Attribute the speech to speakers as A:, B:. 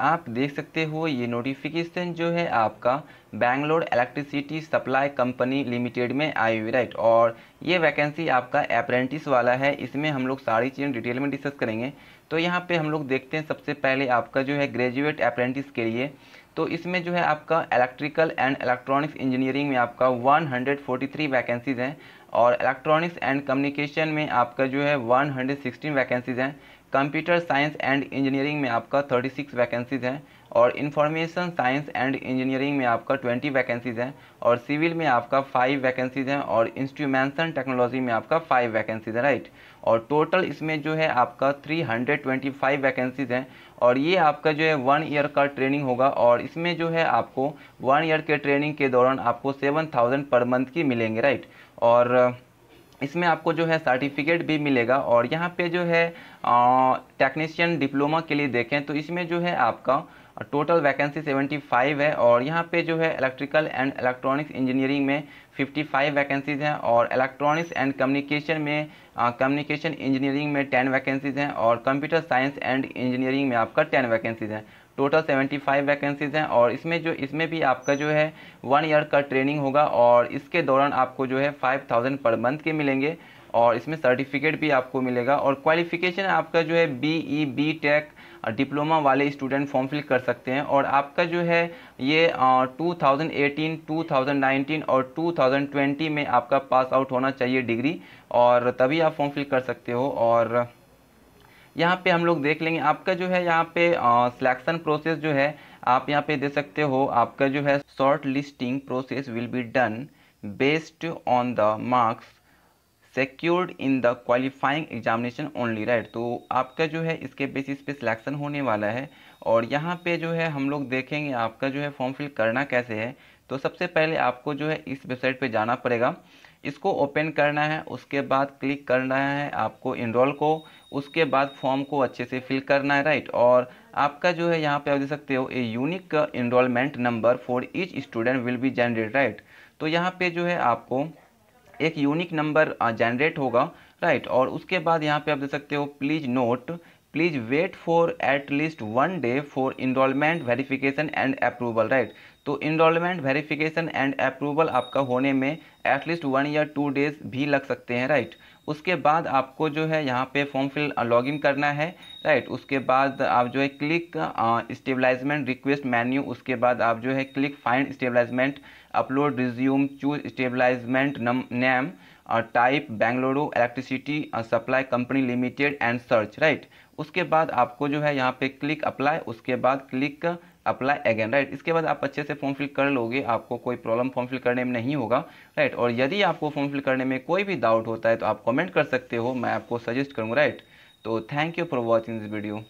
A: आप देख सकते हो ये नोटिफिकेशन जो है आपका Bangalore electricity supply company limited में आई हुई राइट और ये वैकेंसी आपका अप्रेंटिस वाला है इसमें हम लोग सारी चीज़ें डिटेल में डिस्कस करेंगे तो यहाँ पे हम लोग देखते हैं सबसे पहले आपका जो है ग्रेजुएट अप्रेंटिस के लिए तो इसमें जो है आपका इलेक्ट्रिकल एंड इलेक्ट्रॉनिक्स इंजीनियरिंग में आपका 143 वैकेंसीज हैं और इलेक्ट्रॉनिक्स एंड कम्युनिकेशन में आपका जो है 116 वैकेंसीज़ हैं कंप्यूटर साइंस एंड इंजीनियरिंग में आपका 36 वैकेंसीज़ हैं और इंफॉर्मेशन साइंस एंड इंजीनियरिंग में आपका ट्वेंटी वैकेंसीज़ हैं और सिविल में आपका फाइव वैकेंसीज़ हैं और इंस्ट्रूमेंसन टेक्नोलॉजी में आपका फाइव वैकेंसीज़ है राइट और टोटल इसमें जो है आपका three hundred twenty five vacancies हैं और ये आपका जो है वन ईयर का ट्रेनिंग होगा और इसमें जो है आपको वन ईयर के ट्रेनिंग के दौरान आपको सेवन थाउजेंड पर मंथ की मिलेंगे राइट और इसमें आपको जो है सर्टिफिकेट भी मिलेगा और यहाँ पे जो है टेक्नीशियन डिप्लोमा के लिए देखें तो इसमें जो है आपका टोटल वैकेंसी 75 है और यहाँ पे जो है इलेक्ट्रिकल एंड इलेक्ट्रॉनिक्स इंजीनियरिंग में 55 वैकेंसीज हैं और इलेक्ट्रॉनिक्स एंड कम्युनिकेशन में कम्युनिकेशन uh, इंजीनियरिंग में 10 वैकेंसीज हैं और कंप्यूटर साइंस एंड इंजीनियरिंग में आपका 10 वैकेंसीज हैं टोटल 75 वैकेंसीज हैं और इसमें जो इसमें भी आपका जो है वन ईयर का ट्रेनिंग होगा और इसके दौरान आपको जो है फाइव पर मंथ के मिलेंगे और इसमें सर्टिफिकेट भी आपको मिलेगा और क्वालिफिकेशन आपका जो है B E B tech diploma वाले स्टूडेंट फॉर्म फिल कर सकते हैं और आपका जो है ये आ, 2018, 2019 और 2020 में आपका पास आउट होना चाहिए डिग्री और तभी आप फॉर्म फिल कर सकते हो और यहाँ पे हम लोग देख लेंगे आपका जो है यहाँ पे सिलेक्शन प्रोसेस जो है आप यहाँ पे दे सकते हो आपका जो है short listing process will be done based on the marks secured in the qualifying examination only right तो आपका जो है इसके बेसिस पे सिलेक्शन होने वाला है और यहाँ पे जो है हम लोग देखेंगे आपका जो है फॉर्म फिल करना कैसे है तो सबसे पहले आपको जो है इस वेबसाइट पे जाना पड़ेगा इसको ओपन करना है उसके बाद क्लिक करना है आपको इनरोल को उसके बाद फॉर्म को अच्छे से फिल करना है राइट और आपका जो है यहाँ पे आप देख सकते हो a unique enrolment number for each student will be generate right तो यहाँ पे जो है आपको एक यूनिक नंबर जनरेट होगा राइट और उसके बाद यहाँ पे आप देख सकते हो please note please wait for at least one day for enrolment verification and approval right तो इनरोलमेंट वेरिफिकेशन एंड अप्रूवल आपका होने में एटलीस्ट वन या टू डेज भी लग सकते हैं राइट उसके बाद आपको जो है यहाँ पे फॉर्म फिल लॉगिन करना है राइट उसके बाद आप जो है क्लिक स्टेबलाइजमेंट रिक्वेस्ट मेन्यू उसके बाद आप जो है click find establishment upload resume choose establishment नम name type Bengaluru electricity supply company limited and search right उसके बाद आपको जो है यहाँ पे क्लिक अप्लाई उसके बाद क्लिक अप्लाई अगेन राइट इसके बाद आप अच्छे से फॉर्म फिल कर लोगे आपको कोई प्रॉब्लम फॉर्म फिल करने में नहीं होगा राइट और यदि आपको फॉर्म फिल करने में कोई भी डाउट होता है तो आप कमेंट कर सकते हो मैं आपको सजेस्ट करूँगा राइट तो thank you for watching this video